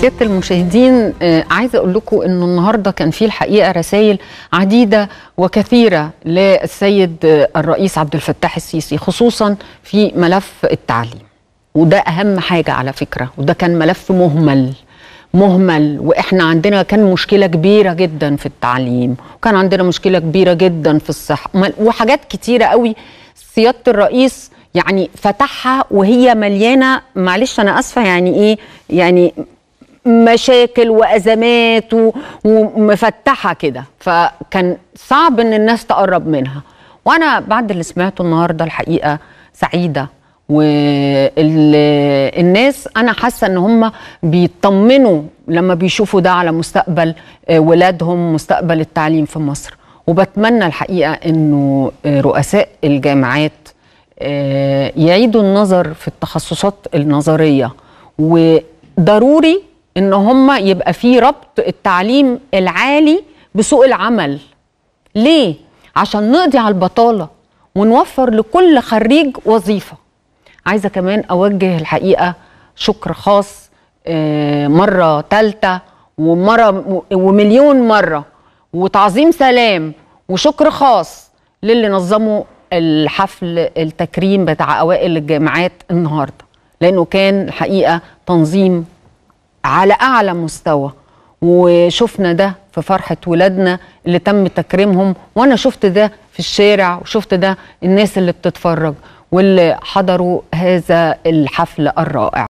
سياده المشاهدين آه، عايزه اقول لكم انه النهارده كان في الحقيقه رسائل عديده وكثيره للسيد آه، الرئيس عبد الفتاح السيسي خصوصا في ملف التعليم وده اهم حاجه على فكره وده كان ملف مهمل مهمل واحنا عندنا كان مشكله كبيره جدا في التعليم وكان عندنا مشكله كبيره جدا في الصحه وحاجات كتيره قوي سياده الرئيس يعني فتحها وهي مليانه معلش انا اسفه يعني ايه يعني مشاكل وازمات ومفتحه كده فكان صعب ان الناس تقرب منها وانا بعد اللي سمعته النهارده الحقيقه سعيده والناس انا حاسه ان هم بيطمنوا لما بيشوفوا ده على مستقبل آه، ولادهم مستقبل التعليم في مصر وبتمنى الحقيقه انه آه، رؤساء الجامعات آه، يعيدوا النظر في التخصصات النظريه وضروري ان هم يبقى في ربط التعليم العالي بسوق العمل ليه عشان نقضي على البطاله ونوفر لكل خريج وظيفه عايزه كمان اوجه الحقيقه شكر خاص آه، مره ثالثه ومره ومليون مره وتعظيم سلام وشكر خاص للي نظموا الحفل التكريم بتاع اوائل الجامعات النهارده لانه كان الحقيقه تنظيم على اعلى مستوى وشفنا ده في فرحه ولادنا اللي تم تكريمهم وانا شفت ده في الشارع وشفت ده الناس اللي بتتفرج واللي حضروا هذا الحفل الرائع